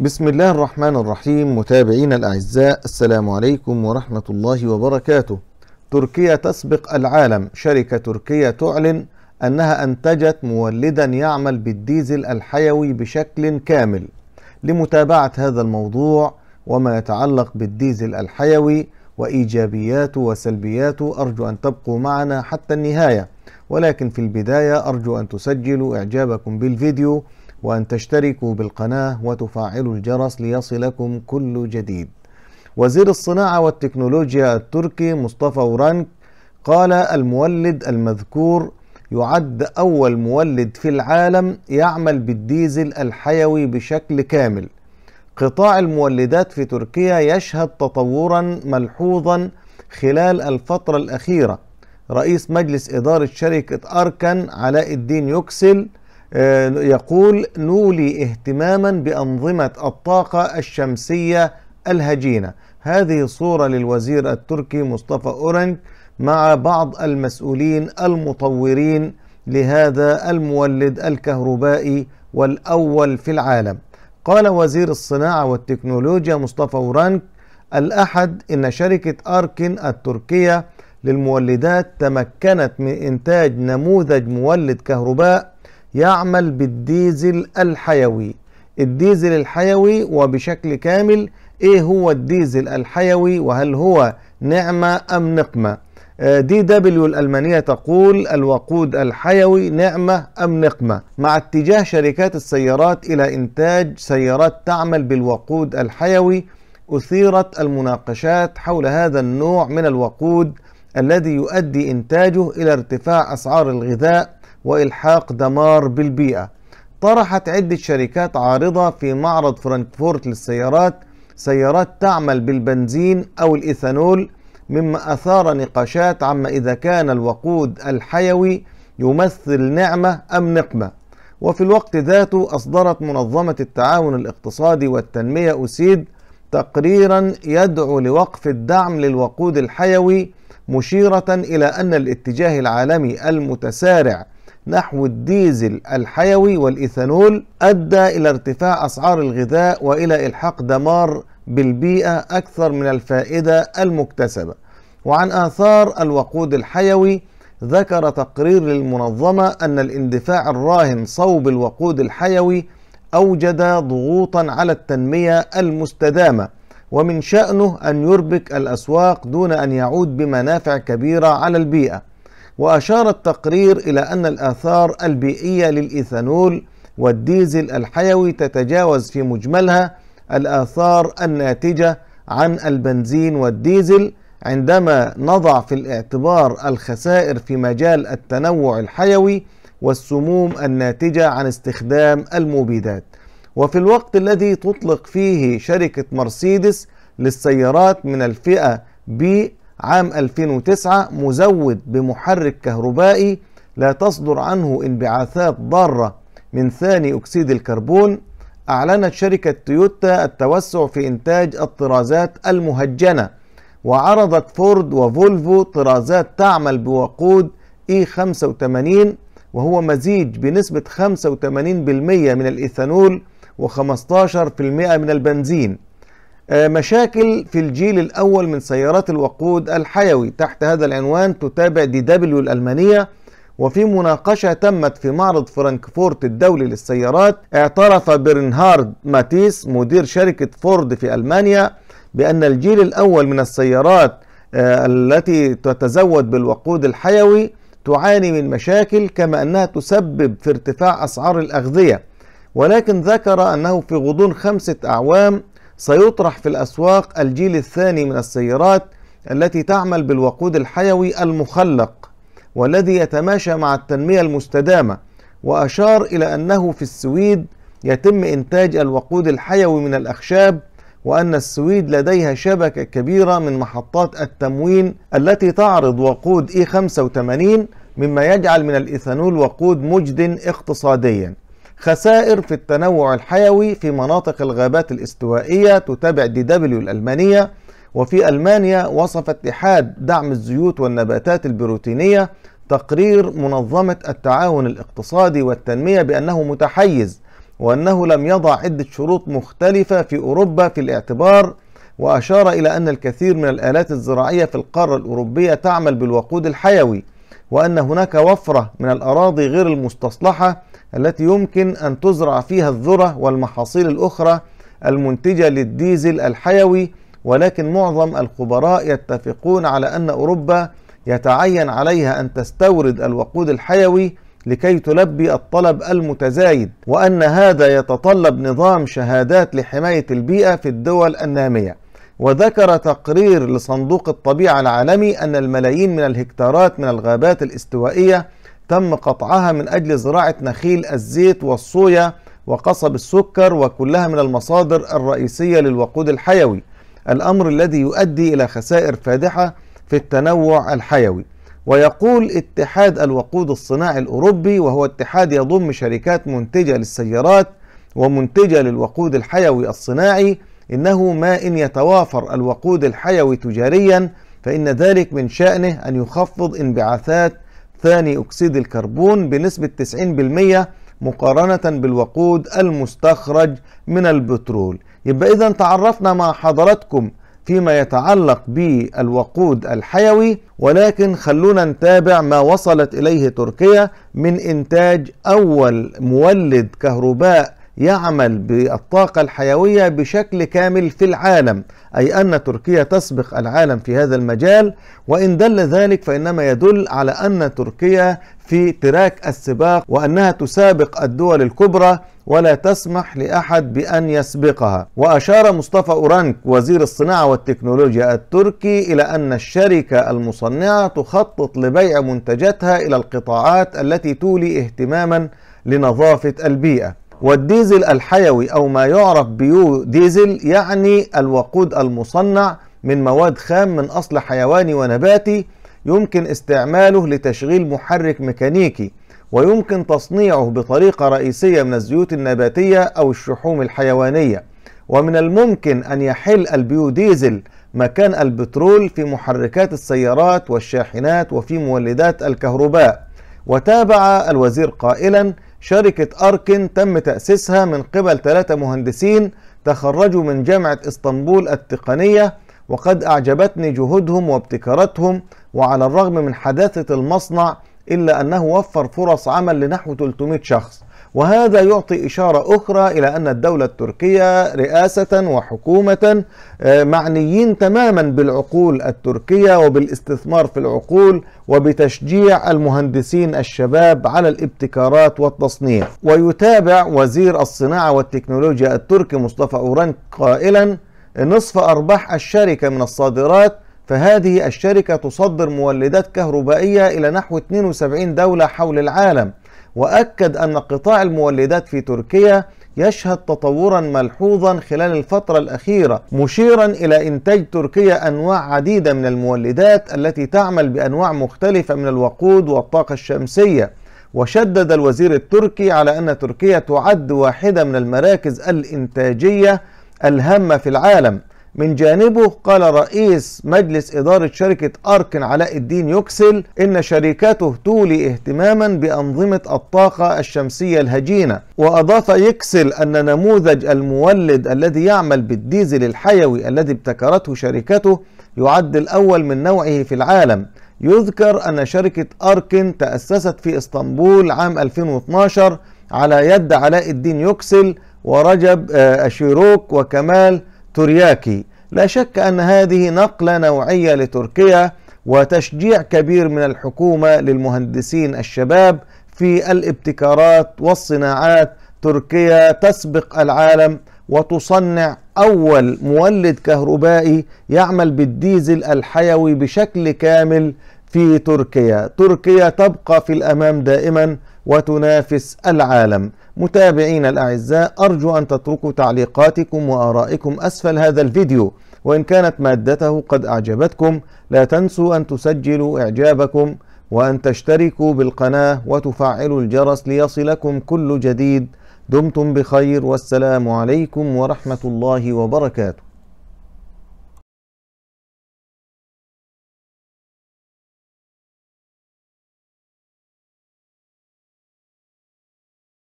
بسم الله الرحمن الرحيم متابعينا الأعزاء السلام عليكم ورحمة الله وبركاته تركيا تسبق العالم شركة تركية تعلن أنها أنتجت مولدا يعمل بالديزل الحيوي بشكل كامل لمتابعة هذا الموضوع وما يتعلق بالديزل الحيوي وإيجابياته وسلبياته أرجو أن تبقوا معنا حتى النهاية ولكن في البداية أرجو أن تسجلوا إعجابكم بالفيديو وأن تشتركوا بالقناة وتفعلوا الجرس ليصلكم كل جديد وزير الصناعة والتكنولوجيا التركي مصطفى ورانك قال المولد المذكور يعد أول مولد في العالم يعمل بالديزل الحيوي بشكل كامل قطاع المولدات في تركيا يشهد تطورا ملحوظا خلال الفترة الأخيرة رئيس مجلس إدارة شركة أركن علاء الدين يكسل آه، يقول نولي اهتماما بأنظمة الطاقة الشمسية الهجينة هذه صورة للوزير التركي مصطفى أورنج مع بعض المسؤولين المطورين لهذا المولد الكهربائي والأول في العالم قال وزير الصناعة والتكنولوجيا مصطفى أورنج الأحد إن شركة أركن التركية للمولدات تمكنت من إنتاج نموذج مولد كهرباء يعمل بالديزل الحيوي الديزل الحيوي وبشكل كامل ايه هو الديزل الحيوي وهل هو نعمة ام نقمة دي آه، دبليو الألمانية تقول الوقود الحيوي نعمة أم نقمة مع اتجاه شركات السيارات إلى إنتاج سيارات تعمل بالوقود الحيوي أثيرت المناقشات حول هذا النوع من الوقود الذي يؤدي إنتاجه إلى ارتفاع أسعار الغذاء وإلحاق دمار بالبيئة طرحت عدة شركات عارضة في معرض فرانكفورت للسيارات سيارات تعمل بالبنزين أو الإيثانول مما أثار نقاشات عما إذا كان الوقود الحيوي يمثل نعمة أم نقمة وفي الوقت ذاته أصدرت منظمة التعاون الاقتصادي والتنمية أسيد تقريرا يدعو لوقف الدعم للوقود الحيوي مشيرة إلى أن الاتجاه العالمي المتسارع نحو الديزل الحيوي والإيثانول أدى إلى ارتفاع أسعار الغذاء وإلى إلحاق دمار بالبيئة أكثر من الفائدة المكتسبة وعن آثار الوقود الحيوي ذكر تقرير للمنظمة أن الاندفاع الراهن صوب الوقود الحيوي أوجد ضغوطا على التنمية المستدامة ومن شأنه أن يربك الأسواق دون أن يعود بمنافع كبيرة على البيئة وأشار التقرير إلى أن الآثار البيئية للإيثانول والديزل الحيوي تتجاوز في مجملها الآثار الناتجة عن البنزين والديزل عندما نضع في الاعتبار الخسائر في مجال التنوع الحيوي والسموم الناتجة عن استخدام المبيدات وفي الوقت الذي تطلق فيه شركة مرسيدس للسيارات من الفئة بي عام 2009 مزود بمحرك كهربائي لا تصدر عنه انبعاثات ضارة من ثاني أكسيد الكربون أعلنت شركة تويوتا التوسع في إنتاج الطرازات المهجنة وعرضت فورد وفولفو طرازات تعمل بوقود اي 85 وهو مزيج بنسبة 85% من الإيثانول و15% من البنزين آه، مشاكل في الجيل الأول من سيارات الوقود الحيوي تحت هذا العنوان تتابع دي دبليو الألمانية وفي مناقشة تمت في معرض فرانكفورت الدولي للسيارات اعترف برنهارد ماتيس مدير شركة فورد في ألمانيا بأن الجيل الأول من السيارات آه، التي تتزود بالوقود الحيوي تعاني من مشاكل كما أنها تسبب في ارتفاع أسعار الأغذية ولكن ذكر أنه في غضون خمسة أعوام سيطرح في الأسواق الجيل الثاني من السيارات التي تعمل بالوقود الحيوي المخلق والذي يتماشى مع التنمية المستدامة وأشار إلى أنه في السويد يتم إنتاج الوقود الحيوي من الأخشاب وأن السويد لديها شبكة كبيرة من محطات التموين التي تعرض وقود E85 مما يجعل من الإيثانول وقود مجد اقتصاديا خسائر في التنوع الحيوي في مناطق الغابات الاستوائية تتابع دي دبليو الألمانية وفي ألمانيا وصف اتحاد دعم الزيوت والنباتات البروتينية تقرير منظمة التعاون الاقتصادي والتنمية بأنه متحيز وأنه لم يضع عدة شروط مختلفة في أوروبا في الاعتبار وأشار إلى أن الكثير من الآلات الزراعية في القارة الأوروبية تعمل بالوقود الحيوي وأن هناك وفرة من الأراضي غير المستصلحة التي يمكن أن تزرع فيها الذرة والمحاصيل الأخرى المنتجة للديزل الحيوي ولكن معظم الخبراء يتفقون على أن أوروبا يتعين عليها أن تستورد الوقود الحيوي لكي تلبي الطلب المتزايد وأن هذا يتطلب نظام شهادات لحماية البيئة في الدول النامية وذكر تقرير لصندوق الطبيعة العالمي أن الملايين من الهكتارات من الغابات الاستوائية تم قطعها من أجل زراعة نخيل الزيت والصويا وقصب السكر وكلها من المصادر الرئيسية للوقود الحيوي الأمر الذي يؤدي إلى خسائر فادحة في التنوع الحيوي ويقول اتحاد الوقود الصناعي الأوروبي وهو اتحاد يضم شركات منتجة للسيارات ومنتجة للوقود الحيوي الصناعي إنه ما إن يتوافر الوقود الحيوي تجاريا فإن ذلك من شأنه أن يخفض انبعاثات ثاني أكسيد الكربون بنسبة 90% مقارنة بالوقود المستخرج من البترول يبقى إذا تعرفنا مع حضراتكم فيما يتعلق بالوقود الحيوي ولكن خلونا نتابع ما وصلت إليه تركيا من إنتاج أول مولد كهرباء يعمل بالطاقة الحيوية بشكل كامل في العالم أي أن تركيا تسبق العالم في هذا المجال وإن دل ذلك فإنما يدل على أن تركيا في تراك السباق وأنها تسابق الدول الكبرى ولا تسمح لأحد بأن يسبقها وأشار مصطفى أورانك وزير الصناعة والتكنولوجيا التركي إلى أن الشركة المصنعة تخطط لبيع منتجاتها إلى القطاعات التي تولي اهتماما لنظافة البيئة والديزل الحيوي أو ما يعرف بيو ديزل يعني الوقود المصنع من مواد خام من أصل حيواني ونباتي يمكن استعماله لتشغيل محرك ميكانيكي ويمكن تصنيعه بطريقة رئيسية من الزيوت النباتية أو الشحوم الحيوانية ومن الممكن أن يحل البيو ديزل مكان البترول في محركات السيارات والشاحنات وفي مولدات الكهرباء وتابع الوزير قائلا شركة أركن تم تأسيسها من قبل ثلاثة مهندسين تخرجوا من جامعة اسطنبول التقنية وقد أعجبتني جهودهم وابتكاراتهم وعلى الرغم من حداثة المصنع إلا أنه وفر فرص عمل لنحو 300 شخص وهذا يعطي إشارة أخرى إلى أن الدولة التركية رئاسة وحكومة آه، معنيين تماما بالعقول التركية وبالاستثمار في العقول وبتشجيع المهندسين الشباب على الابتكارات والتصنيع ويتابع وزير الصناعة والتكنولوجيا التركي مصطفى أورانك قائلا نصف أرباح الشركة من الصادرات فهذه الشركة تصدر مولدات كهربائية إلى نحو 72 دولة حول العالم وأكد أن قطاع المولدات في تركيا يشهد تطورا ملحوظا خلال الفترة الأخيرة مشيرا إلى إنتاج تركيا أنواع عديدة من المولدات التي تعمل بأنواع مختلفة من الوقود والطاقة الشمسية وشدد الوزير التركي على أن تركيا تعد واحدة من المراكز الإنتاجية الهامة في العالم من جانبه قال رئيس مجلس إدارة شركة أركن علاء الدين يكسل إن شركته تولي اهتماما بأنظمة الطاقة الشمسية الهجينة وأضاف يكسل أن نموذج المولد الذي يعمل بالديزل الحيوي الذي ابتكرته شركته يعد الأول من نوعه في العالم يذكر أن شركة أركن تأسست في إسطنبول عام 2012 على يد علاء الدين يكسل ورجب أشيروك آه، وكمال ترياكي لا شك أن هذه نقلة نوعية لتركيا وتشجيع كبير من الحكومة للمهندسين الشباب في الابتكارات والصناعات تركيا تسبق العالم وتصنع أول مولد كهربائي يعمل بالديزل الحيوي بشكل كامل في تركيا تركيا تبقى في الأمام دائما وتنافس العالم متابعين الأعزاء أرجو أن تتركوا تعليقاتكم وآرائكم أسفل هذا الفيديو وإن كانت مادته قد أعجبتكم لا تنسوا أن تسجلوا إعجابكم وأن تشتركوا بالقناة وتفعلوا الجرس ليصلكم كل جديد دمتم بخير والسلام عليكم ورحمة الله وبركاته